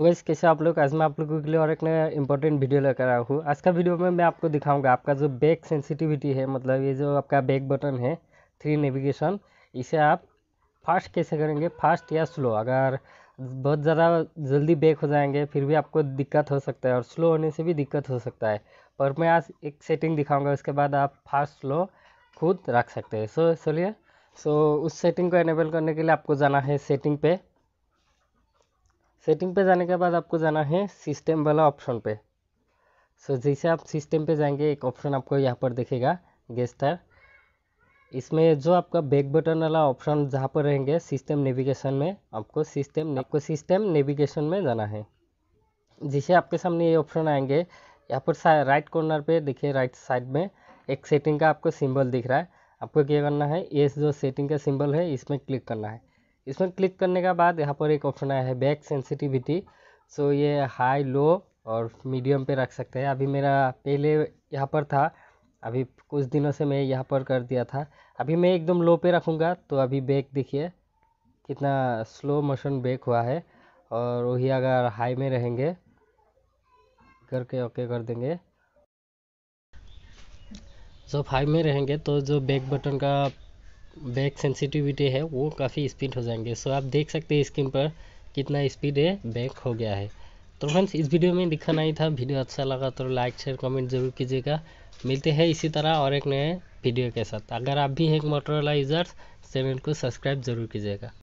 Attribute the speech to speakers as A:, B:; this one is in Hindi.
A: गैस तो कैसे आप लोग आज मैं आप लोगों के लिए और एक नया इंपॉर्टेंट वीडियो लेकर आया हूँ आज का वीडियो में मैं आपको दिखाऊंगा आपका जो बैक सेंसिटिविटी है मतलब ये जो आपका बैक बटन है थ्री नेविगेशन इसे आप फास्ट कैसे करेंगे फास्ट या स्लो अगर बहुत ज़्यादा जल्दी बैक हो जाएंगे फिर भी आपको दिक्कत हो सकता है और स्लो होने से भी दिक्कत हो सकता है पर मैं आज एक सेटिंग दिखाऊँगा उसके बाद आप फास्ट स्लो खुद रख सकते हैं सो चलिए सो उस सेटिंग को एनेबल करने के लिए आपको जाना है सेटिंग पे सेटिंग पे जाने के बाद आपको जाना है सिस्टम वाला ऑप्शन पे सो so, जैसे आप सिस्टम पे जाएंगे एक ऑप्शन आपको यहाँ पर दिखेगा गेस्टर इसमें जो आपका बैक बटन वाला ऑप्शन जहाँ पर रहेंगे सिस्टम नेविगेशन में आपको सिस्टम आपको सिस्टम नेविगेशन में जाना है जिसे आपके सामने ये ऑप्शन आएंगे यहाँ पर राइट कॉर्नर पे देखिए राइट साइड में एक सेटिंग का आपको सिंबल दिख रहा है आपको क्या करना है ये जो सेटिंग का सिंबल है इसमें क्लिक करना है इसमें क्लिक करने के बाद यहाँ पर एक ऑप्शन आया है बैक सेंसिटिविटी सो ये हाई लो और मीडियम पे रख सकते हैं अभी मेरा पहले यहाँ पर था अभी कुछ दिनों से मैं यहाँ पर कर दिया था अभी मैं एकदम लो पे रखूँगा तो अभी बैक देखिए कितना स्लो मोशन बैक हुआ है और वही अगर हाई में रहेंगे करके ओके कर देंगे जब हाई में रहेंगे तो जो बैक बटन का बैक सेंसिटिविटी है वो काफ़ी स्पीड हो जाएंगे सो आप देख सकते हैं स्क्रीन पर कितना स्पीड है बैक हो गया है तो फ्रेंड्स इस वीडियो में दिखाना ही था वीडियो अच्छा लगा तो लाइक शेयर कमेंट जरूर कीजिएगा मिलते हैं इसी तरह और एक नए वीडियो के साथ अगर आप भी हैं एक मोटरोला यूज़र्स चैनल को सब्सक्राइब जरूर कीजिएगा